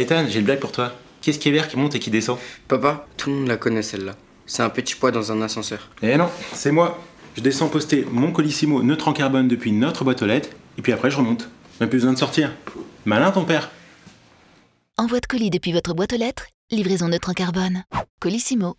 Ethan, j'ai une blague pour toi. quest ce qui est vert, qui monte et qui descend Papa, tout le monde la connaît celle-là. C'est un petit poids dans un ascenseur. Eh non, c'est moi. Je descends poster mon colissimo neutre en carbone depuis notre boîte aux lettres, et puis après je remonte. J'ai plus besoin de sortir. Malin ton père Envoi de colis depuis votre boîte aux lettres, livraison neutre en carbone. Colissimo.